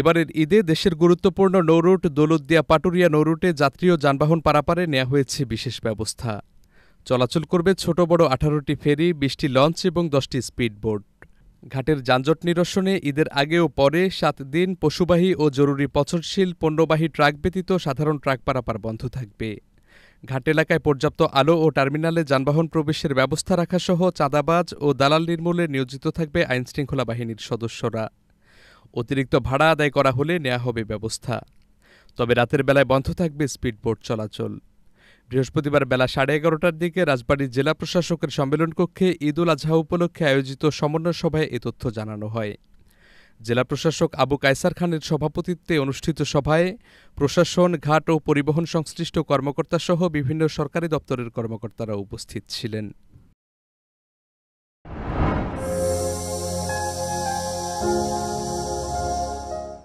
এবারের ঈদে দেশের গুরুত্বপূর্ণ নৌরুট দৌলতদিয়া পাটুরিয়া নৌরুটে যাত্রী ও যানবাহন পারাপারে নেওয়া হয়েছে বিশেষ ব্যবস্থা চলাচল করবে ছোট বড় আঠারোটি ফেরি বিশটি লঞ্চ এবং দশটি স্পিডবোট ঘাটের যানজট নিরসনে ঈদের আগে ও পরে সাত দিন পশুবাহী ও জরুরি পচনশীল পণ্যবাহী ট্রাক ব্যতীত সাধারণ ট্রাক পারাপার বন্ধ থাকবে ঘাট এলাকায় পর্যাপ্ত আলো ও টার্মিনালে যানবাহন প্রবেশের ব্যবস্থা রাখাসহ চাঁদাবাজ ও দালাল নির্মূলে নিয়োজিত থাকবে আইনশৃঙ্খলা বাহিনীর সদস্যরা অতিরিক্ত ভাড়া আদায় করা হলে নেওয়া হবে ব্যবস্থা তবে রাতের বেলায় বন্ধ থাকবে স্পিডবোট চলাচল বৃহস্পতিবার বেলা সাড়ে এগারোটার দিকে রাজবাড়ীর জেলা প্রশাসকের সম্মেলন কক্ষে ঈদ উল আজহা উপলক্ষে আয়োজিত সমন্বয় সভায় এ তথ্য জানানো হয় জেলা প্রশাসক আবু কায়সার খানের সভাপতিত্বে অনুষ্ঠিত সভায় প্রশাসন ঘাট ও পরিবহন সংশ্লিষ্ট কর্মকর্তাসহ বিভিন্ন সরকারি দপ্তরের কর্মকর্তারা উপস্থিত ছিলেন thank you